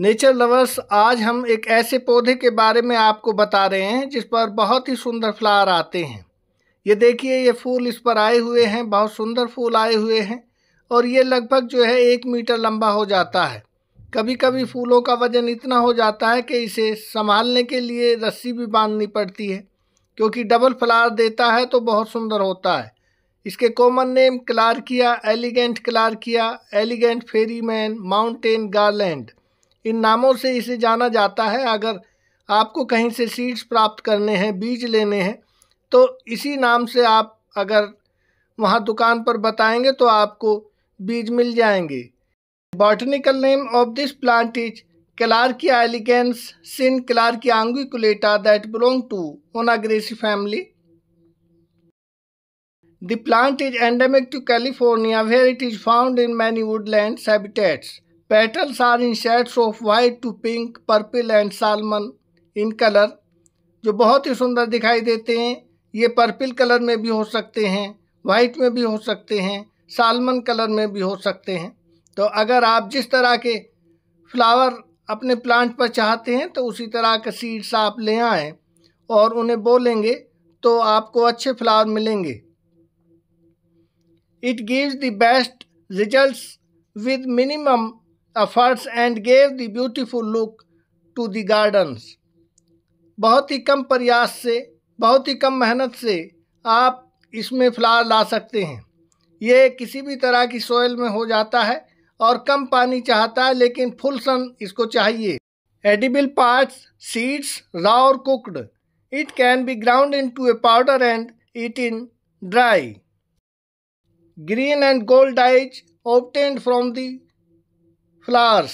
nature lovers आज हम एक ऐसे पौधे के बारे में आपको बता रहे हैं जिस पर बहुत ही सुंदर फ्लावर आते हैं ये देखिए ये फूल इस पर आए हुए हैं बहुत सुंदर फूल आए हुए हैं और ये लगभग जो है एक मीटर लंबा हो जाता है कभी कभी फूलों का वज़न इतना हो जाता है कि इसे संभालने के लिए रस्सी भी बांधनी पड़ती है क्योंकि डबल फ्लावर देता है तो बहुत सुंदर होता है इसके common name clarkia elegant clarkia elegant ferryman mountain garland इन नामों से इसे जाना जाता है अगर आपको कहीं से सीड्स प्राप्त करने हैं बीज लेने हैं तो इसी नाम से आप अगर वहाँ दुकान पर बताएंगे तो आपको बीज मिल जाएंगे botanical name of this plant is clarkia elegans syn clarkia angulata that belong to onagraceae family the plant is endemic to California where it is found in many woodland habitats Petals are in shades of white to pink purple and salmon in colour जो बहुत ही सुंदर दिखाई देते हैं ये purple colour में भी हो सकते हैं वाइट में भी हो सकते हैं सालमन कलर में भी हो सकते हैं तो अगर आप जिस तरह के फ्लावर अपने प्लांट पर चाहते हैं तो उसी तरह के सीड्स आप ले आएँ और उन्हें बोलेंगे तो आपको अच्छे फ्लावर मिलेंगे it gives the best results with minimum efforts and gave the beautiful look to the gardens बहुत ही कम प्रयास से बहुत ही कम मेहनत से आप इसमें फ्लावर ला सकते हैं ये किसी भी तरह की सोयल में हो जाता है और कम पानी चाहता है लेकिन फुल सन इसको चाहिए एडिबल पार्ट्स सीड्स रॉ और cooked it can be ground into a powder and it in dry green and gold dyes obtained from the flowers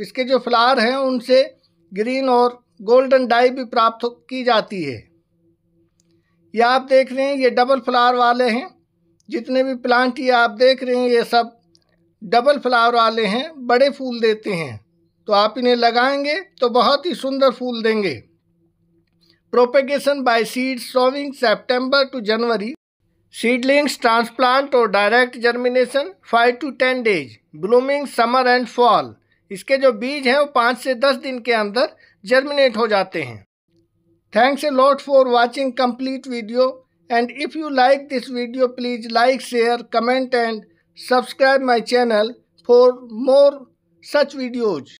इसके जो फ्लावर हैं उनसे ग्रीन और गोल्डन डाई भी प्राप्त की जाती है ये आप देख रहे हैं ये डबल फ्लावर वाले हैं जितने भी प्लांट ये आप देख रहे हैं ये सब डबल फ्लावर वाले हैं बड़े फूल देते हैं तो आप इन्हें लगाएंगे तो बहुत ही सुंदर फूल देंगे propagation by seed sowing September to January seedlings transplant और direct germination five to ten days blooming summer and fall इसके जो बीज हैं वो पाँच से दस दिन के अंदर जर्मिनेट हो जाते हैं thanks a lot for watching complete video and if you like this video please like share comment and subscribe my channel for more such videos